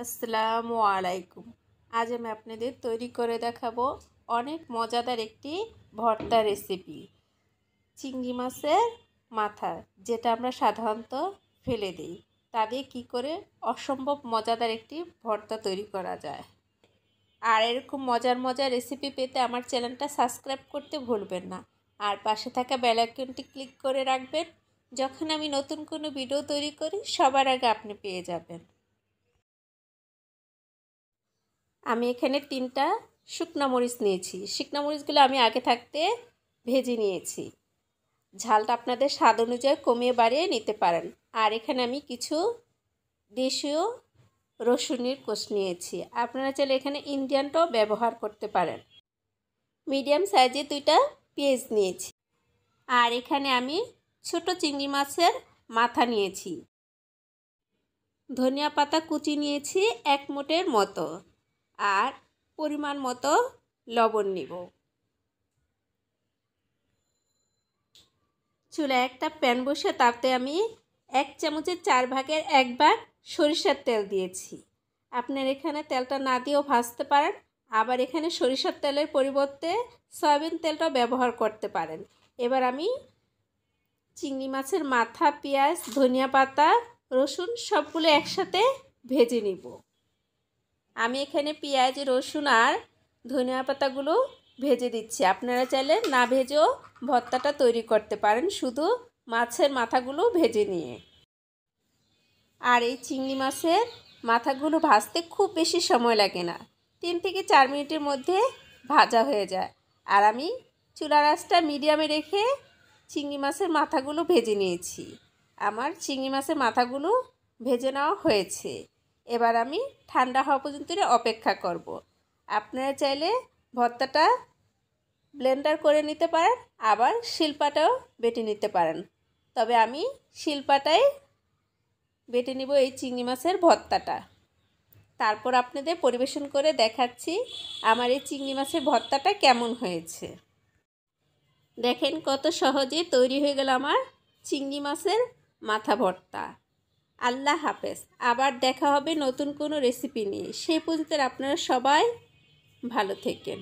আসসালামু আলাইকুম আজ আমি আপনাদের তৈরি করে দেখাবো অনেক মজাদার একটি ভর্তা রেসিপি চিংড়ি মাছের মাথা যেটা আমরা সাধারণত ফেলে দিই তা দিয়ে কী করে অসম্ভব মজাদার একটি ভর্তা তৈরি করা যায় আর এরকম মজার মজার রেসিপি পেতে আমার চ্যানেলটা সাবস্ক্রাইব করতে ভুলবেন না আর পাশে থাকা বেলাইকনটি ক্লিক করে রাখবেন যখন আমি নতুন কোনো ভিডিও তৈরি করি সবার আগে আপনি পেয়ে যাবেন আমি এখানে তিনটা শুকনা মরিচ নিয়েছি শুকনা মরিচগুলো আমি আগে থাকতে ভেজে নিয়েছি ঝালটা আপনাদের স্বাদ অনুযায়ী কমিয়ে বাড়িয়ে নিতে পারেন আর এখানে আমি কিছু দেশীয় রসুনের কোষ নিয়েছি আপনারা চাইলে এখানে ইন্ডিয়ানটাও ব্যবহার করতে পারেন মিডিয়াম সাইজে দুইটা পেঁয়াজ নিয়েছি আর এখানে আমি ছোট চিংড়ি মাছের মাথা নিয়েছি ধনিয়া পাতা কুচি নিয়েছি এক মোটের মতো আর পরিমাণ মতো লবণ নিব চুলে একটা প্যান বসে তাতে আমি এক চামচের চার ভাগের এক ভাগ সরিষার তেল দিয়েছি আপনার এখানে তেলটা না দিয়েও ভাজতে পারেন আবার এখানে সরিষার তেলের পরিবর্তে সয়াবিন তেলটাও ব্যবহার করতে পারেন এবার আমি চিংড়ি মাছের মাথা পেঁয়াজ ধনিয়া পাতা রসুন সবগুলো একসাথে ভেজে নিব আমি এখানে পেঁয়াজ রসুন আর ধনিয়া পাতাগুলো ভেজে দিচ্ছি আপনারা চাইলে না ভেজেও ভর্তাটা তৈরি করতে পারেন শুধু মাছের মাথাগুলো ভেজে নিয়ে আর এই চিংড়ি মাছের মাথাগুলো ভাজতে খুব বেশি সময় লাগে না তিন থেকে চার মিনিটের মধ্যে ভাজা হয়ে যায় আর আমি চুলা রাসটা মিডিয়ামে রেখে চিংড়ি মাছের মাথাগুলো ভেজে নিয়েছি আমার চিংড়ি মাছের মাথাগুলো ভেজে নেওয়া হয়েছে এবার আমি ঠান্ডা হওয়া পর্যন্ত অপেক্ষা করব। আপনারা চাইলে ভর্তাটা ব্লেন্ডার করে নিতে পারেন আবার শিল্পাটাও বেটে নিতে পারেন তবে আমি শিল্পাটাই বেটে নিব এই চিংড়ি মাছের ভর্তাটা তারপর আপনাদের পরিবেশন করে দেখাচ্ছি আমার এই চিংড়ি মাছের ভর্তাটা কেমন হয়েছে দেখেন কত সহজে তৈরি হয়ে গেল আমার চিংড়ি মাছের মাথা ভর্তা আল্লাহ হাফেজ আবার দেখা হবে নতুন কোনো রেসিপি নিয়ে সেই পর্যন্ত আপনারা সবাই ভালো থেকেন